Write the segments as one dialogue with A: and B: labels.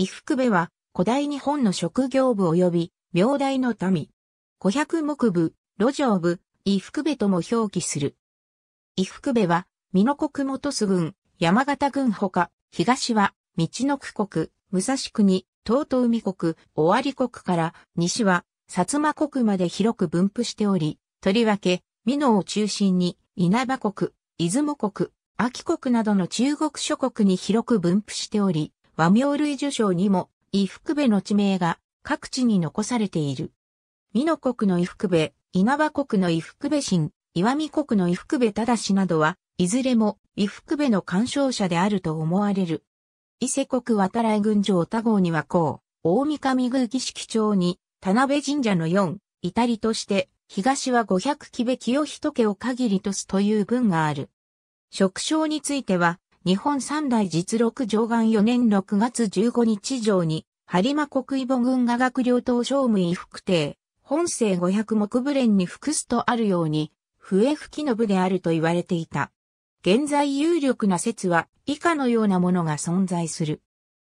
A: 伊福部は古代日本の職業部及び病大の民。五百目部、路上部、伊福部とも表記する。伊福部は、美濃国元巣郡、山形郡ほか、東は、道の区国、武蔵国、東都海国、尾張国から、西は、薩摩国まで広く分布しており、とりわけ、美濃を中心に、稲葉国、出雲国、秋国などの中国諸国に広く分布しており、和名類受賞にも、伊福部の地名が各地に残されている。美濃国の伊福部、稲葉国の伊福部神、岩見国の伊福部正などは、いずれも伊福部の干渉者であると思われる。伊勢国渡来郡上多郷にはこう、大御神宮儀式町に、田辺神社の四、至りとして、東は五百木部清人家を限りとすという文がある。職称については、日本三大実録上岸4年6月15日上に、播磨国伊ボ軍雅学領等商務衣服帝、本性五百目部連に服すとあるように、笛吹きの部であると言われていた。現在有力な説は以下のようなものが存在する。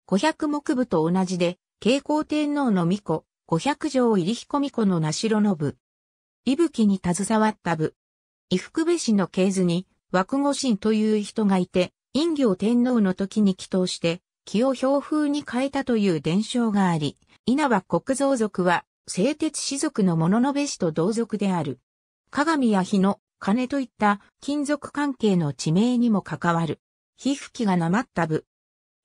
A: 五百目部と同じで、慶光天皇の御子、五百条入彦御子の名城の部。伊吹に携わった部。伊福部氏の系図に、枠御神という人がいて、陰行天皇の時に祈祷して、気を標風に変えたという伝承があり、稲葉国造族は、製鉄士族の物のべしと同族である。鏡や火の、金といった金属関係の地名にも関わる。皮膚気がなまった部。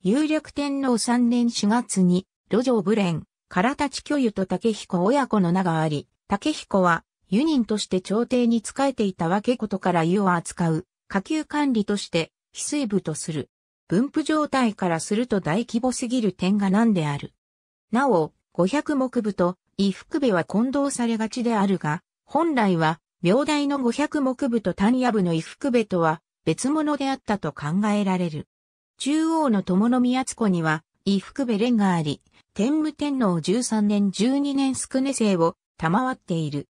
A: 有力天皇3年4月に、路上武連、唐立巨湯と竹彦親子の名があり、竹彦は、ユ人として朝廷に仕えていたわけことから湯を扱う、下級管理として、水部とする。分布状態からすると大規模すぎる点が何である。なお、五百目部と伊福部は混同されがちであるが、本来は、明大の五百目部と単野部の伊福部とは別物であったと考えられる。中央の友宮津子には、伊福部連があり、天武天皇十三年十二年宿根生を賜っている。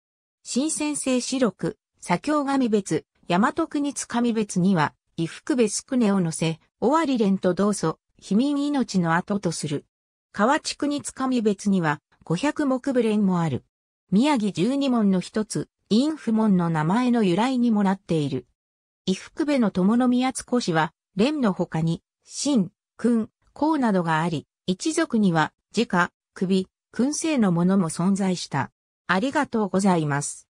A: 新鮮性四六、左京神別、大和国津神別には、衣服ベスクネを乗せ、尾張連と同祖、秘民命の後とする。河地区につかみ別には、五百目部連もある。宮城十二門の一つ、陰府門の名前の由来にもなっている。衣服部の友の宮津子氏は、連の他に、新、君、公などがあり、一族には、自家、首、君姓のものも存在した。ありがとうございます。